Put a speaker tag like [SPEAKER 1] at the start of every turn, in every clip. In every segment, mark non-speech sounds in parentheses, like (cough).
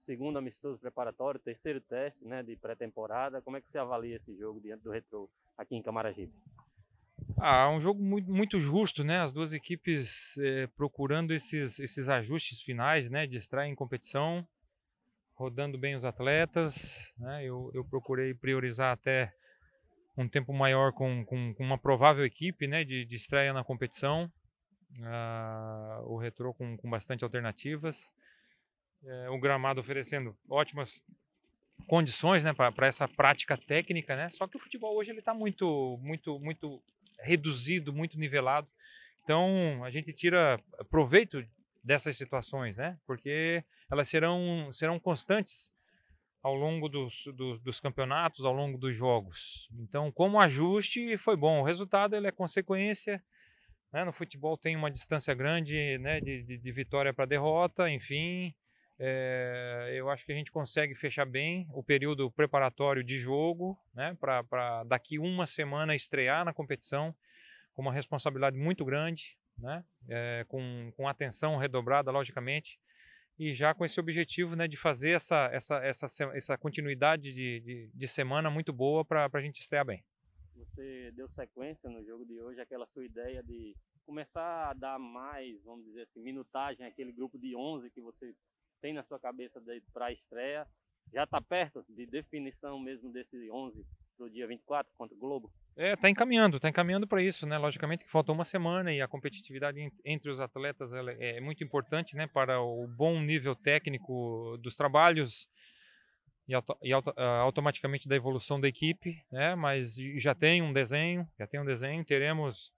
[SPEAKER 1] Segundo amistoso preparatório, terceiro teste né, de pré-temporada. Como é que você avalia esse jogo diante do Retro aqui em Camaragibe?
[SPEAKER 2] Ah, é um jogo muito, muito justo, né? As duas equipes eh, procurando esses, esses ajustes finais, né? De estar em competição, rodando bem os atletas, né? Eu, eu procurei priorizar até um tempo maior com, com, com uma provável equipe, né? De, de estreia na competição. Ah, o Retro com, com bastante alternativas é, o gramado oferecendo ótimas condições né, para essa prática técnica, né? Só que o futebol hoje ele está muito, muito, muito reduzido, muito nivelado. Então a gente tira proveito dessas situações, né? Porque elas serão, serão constantes ao longo dos, dos, dos, campeonatos, ao longo dos jogos. Então, como ajuste, foi bom. O resultado ele é consequência. Né? No futebol tem uma distância grande né? de, de, de vitória para derrota, enfim. É, eu acho que a gente consegue fechar bem o período preparatório de jogo, né, para daqui uma semana estrear na competição com uma responsabilidade muito grande, né, é, com, com atenção redobrada, logicamente, e já com esse objetivo né, de fazer essa, essa, essa, essa continuidade de, de, de semana muito boa para a gente estrear bem.
[SPEAKER 1] Você deu sequência no jogo de hoje, aquela sua ideia de começar a dar mais, vamos dizer assim, minutagem àquele grupo de 11 que você tem na sua cabeça para a estreia? Já está perto de definição mesmo desse 11 para o dia 24 contra o Globo?
[SPEAKER 2] É, está encaminhando, está encaminhando para isso, né? Logicamente que faltou uma semana e a competitividade entre os atletas é muito importante, né? Para o bom nível técnico dos trabalhos e, auto, e auto, ah, automaticamente da evolução da equipe, né? Mas já tem um desenho, já tem um desenho, teremos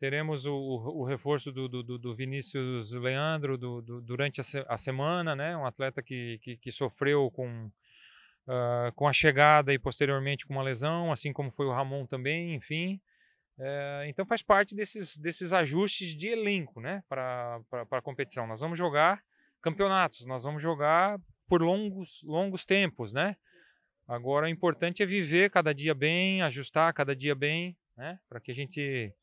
[SPEAKER 2] teremos o, o, o reforço do, do, do, Vinícius Leandro do, durante a, se, a, semana, né? Um atleta que, que, que sofreu com, uh, com a chegada e posteriormente com uma lesão, assim como foi o Ramon também, enfim. Eh, então faz parte desses, desses ajustes de elenco, né? Para a competição. Nós vamos jogar campeonatos, nós vamos jogar por longos, longos tempos, né? Agora o importante é viver cada dia bem, ajustar cada dia bem, né? Para que a gente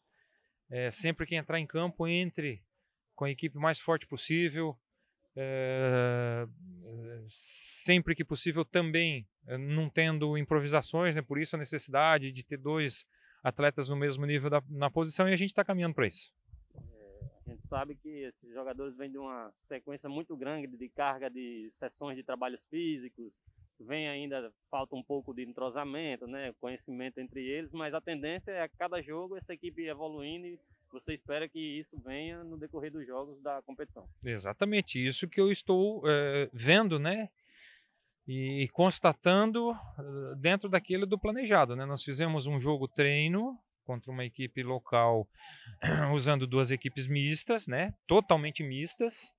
[SPEAKER 2] é, sempre que entrar em campo, entre com a equipe mais forte possível. É, é sempre que possível também é, não tendo improvisações, né? por isso a necessidade de ter dois atletas no mesmo nível da, na posição e a gente está caminhando para isso. É,
[SPEAKER 1] a gente sabe que esses jogadores vêm de uma sequência muito grande de carga de sessões de trabalhos físicos, vem ainda, falta um pouco de entrosamento, né, conhecimento entre eles, mas a tendência é a cada jogo essa equipe evoluindo e você espera que isso venha no decorrer dos jogos da competição.
[SPEAKER 2] Exatamente, isso que eu estou é, vendo, né, e constatando eh, dentro daquilo do planejado, né, nós fizemos um jogo treino contra uma equipe local (clears throat) usando duas equipes mistas, né, totalmente mistas,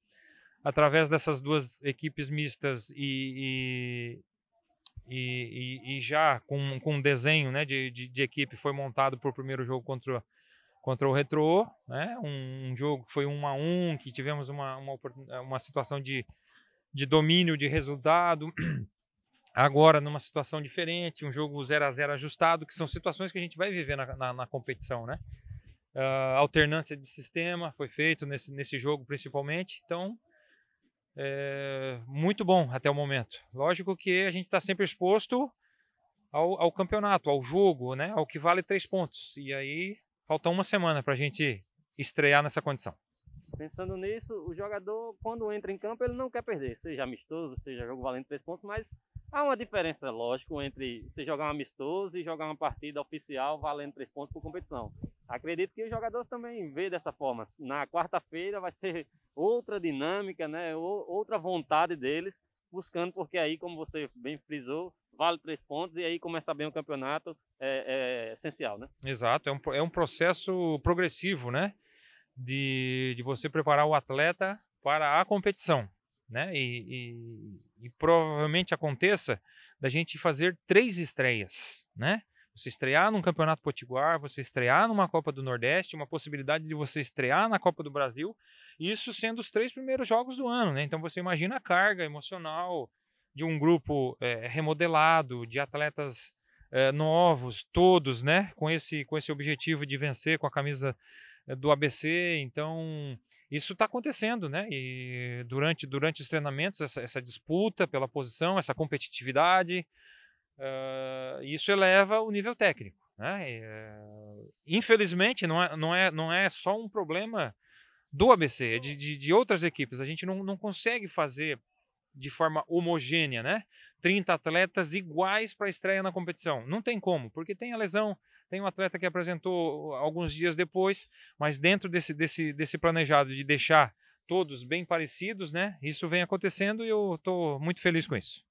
[SPEAKER 2] através dessas duas equipes mistas e, e, e, e já com, com um desenho né, de, de, de equipe foi montado para o primeiro jogo contra, contra o Retro, né, um, um jogo que foi um a um, que tivemos uma, uma, uma situação de, de domínio de resultado, (clears throat) agora numa situação diferente, um jogo 0 a 0 ajustado, que são situações que a gente vai viver na, na, na competição, né? Uh, alternância de sistema foi feito nesse, nesse jogo principalmente, então é, muito bom até o momento. Lógico que a gente está sempre exposto ao, ao, campeonato, ao jogo, né? ao que vale três pontos. E aí falta uma semana para a gente estrear nessa condição.
[SPEAKER 1] Pensando nisso, o jogador, quando entra em campo, ele não quer perder, seja amistoso, seja jogo valendo três pontos, mas há uma diferença, lógico, entre você jogar um amistoso e jogar uma partida oficial valendo três pontos por competição acredito que os jogadores também vê dessa forma. Assim. Na quarta-feira vai ser (laughs) outra dinâmica, né? outra vontade deles, buscando, porque aí, como você bem frisou, vale três pontos e aí começar bem o campeonato é, é essencial, né?
[SPEAKER 2] Exato, é um, é um processo progressivo, né? De, de você preparar o atleta para a competição, né? E, e, e provavelmente aconteça da gente fazer três estreias, né? Você estrear num Campeonato Potiguar, você estrear numa Copa do Nordeste, uma possibilidade de você estrear na Copa do Brasil, isso sendo os três primeiros jogos do ano, né? Então você imagina a carga emocional de um grupo é, remodelado, de atletas é, novos, todos, né? Com esse, com esse objetivo de vencer com a camisa eh, do ABC. Então, isso está acontecendo, né? E durante, durante os treinamentos, essa, essa disputa pela posição, essa competitividade, ah, isso eleva o nível técnico. Né? Uh, infelizmente, não é, não, é, não é só um problema do ABC, é de, de, de, outras equipes. A gente não, não consegue fazer de forma homogênea, né? 30 atletas iguais para a estreia na competição. Não tem como, porque tem a lesão, tem um atleta que apresentou alguns dias depois, mas dentro desse, desse, desse planejado de deixar todos bem parecidos, né? Isso vem acontecendo e eu estou muito feliz com isso.